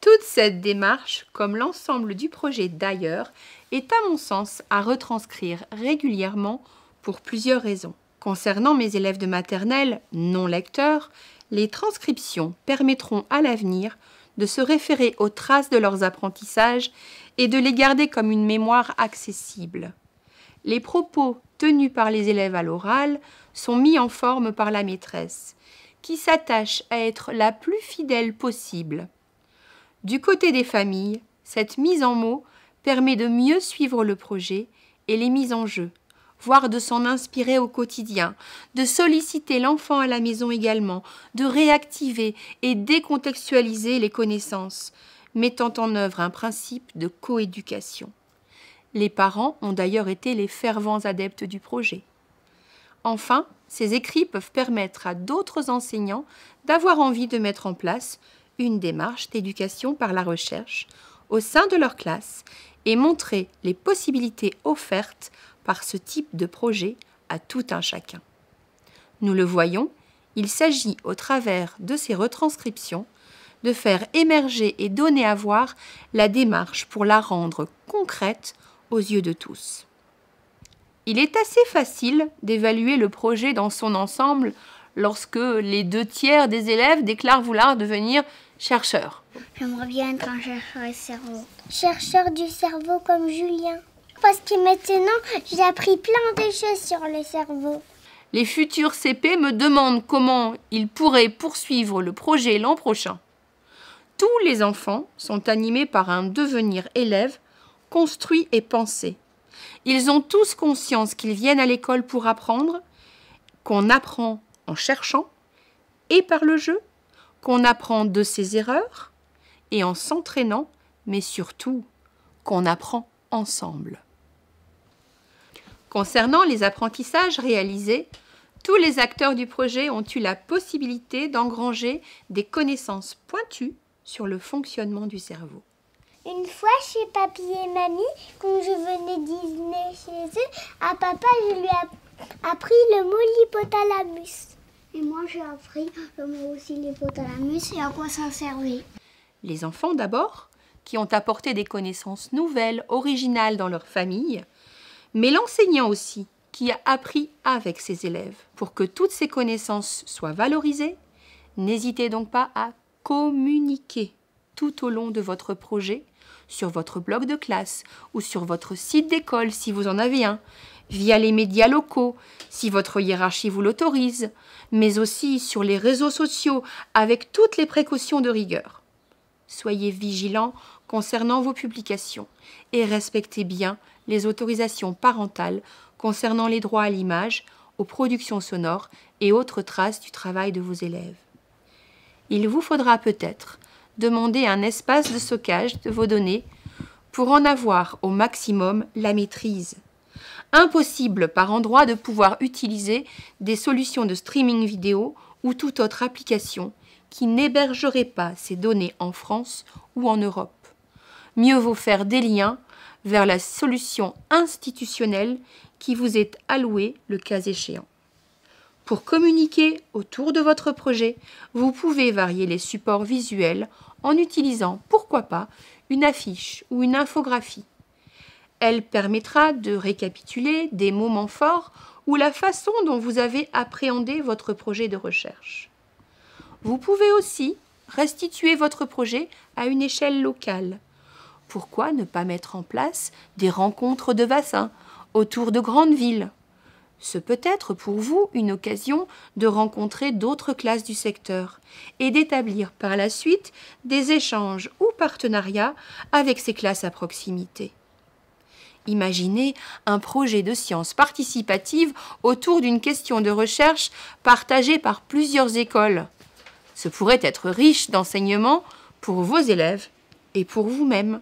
Toute cette démarche, comme l'ensemble du projet d'ailleurs, est à mon sens à retranscrire régulièrement pour plusieurs raisons. Concernant mes élèves de maternelle non lecteurs, les transcriptions permettront à l'avenir de se référer aux traces de leurs apprentissages et de les garder comme une mémoire accessible. Les propos tenus par les élèves à l'oral sont mis en forme par la maîtresse, qui s'attache à être la plus fidèle possible. Du côté des familles, cette mise en mots permet de mieux suivre le projet et les mises en jeu, voire de s'en inspirer au quotidien, de solliciter l'enfant à la maison également, de réactiver et décontextualiser les connaissances, mettant en œuvre un principe de coéducation. Les parents ont d'ailleurs été les fervents adeptes du projet. Enfin, ces écrits peuvent permettre à d'autres enseignants d'avoir envie de mettre en place une démarche d'éducation par la recherche au sein de leur classe et montrer les possibilités offertes par ce type de projet à tout un chacun. Nous le voyons, il s'agit au travers de ces retranscriptions de faire émerger et donner à voir la démarche pour la rendre concrète aux yeux de tous. Il est assez facile d'évaluer le projet dans son ensemble lorsque les deux tiers des élèves déclarent vouloir devenir chercheurs. J'aimerais bien être un chercheur du cerveau. Chercheur du cerveau comme Julien. Parce que maintenant, j'ai appris plein de choses sur le cerveau. Les futurs CP me demandent comment ils pourraient poursuivre le projet l'an prochain. Tous les enfants sont animés par un devenir élève construits et pensés. Ils ont tous conscience qu'ils viennent à l'école pour apprendre, qu'on apprend en cherchant et par le jeu, qu'on apprend de ses erreurs et en s'entraînant, mais surtout qu'on apprend ensemble. Concernant les apprentissages réalisés, tous les acteurs du projet ont eu la possibilité d'engranger des connaissances pointues sur le fonctionnement du cerveau. Une fois chez papy et mamie, quand je venais dîner chez eux, à papa, je lui ai appris le mot l'hypothalamus. Et moi, j'ai appris le mot aussi l'hypothalamus et à quoi ça servait. Les enfants d'abord, qui ont apporté des connaissances nouvelles, originales dans leur famille, mais l'enseignant aussi, qui a appris avec ses élèves. Pour que toutes ces connaissances soient valorisées, n'hésitez donc pas à communiquer tout au long de votre projet, sur votre blog de classe ou sur votre site d'école si vous en avez un, via les médias locaux si votre hiérarchie vous l'autorise, mais aussi sur les réseaux sociaux avec toutes les précautions de rigueur. Soyez vigilants concernant vos publications et respectez bien les autorisations parentales concernant les droits à l'image, aux productions sonores et autres traces du travail de vos élèves. Il vous faudra peut-être demandez un espace de stockage de vos données pour en avoir au maximum la maîtrise. Impossible par endroit de pouvoir utiliser des solutions de streaming vidéo ou toute autre application qui n'hébergerait pas ces données en France ou en Europe. Mieux vaut faire des liens vers la solution institutionnelle qui vous est allouée le cas échéant. Pour communiquer autour de votre projet, vous pouvez varier les supports visuels en utilisant, pourquoi pas, une affiche ou une infographie. Elle permettra de récapituler des moments forts ou la façon dont vous avez appréhendé votre projet de recherche. Vous pouvez aussi restituer votre projet à une échelle locale. Pourquoi ne pas mettre en place des rencontres de bassins autour de grandes villes ce peut être pour vous une occasion de rencontrer d'autres classes du secteur et d'établir par la suite des échanges ou partenariats avec ces classes à proximité. Imaginez un projet de science participative autour d'une question de recherche partagée par plusieurs écoles. Ce pourrait être riche d'enseignements pour vos élèves et pour vous-même.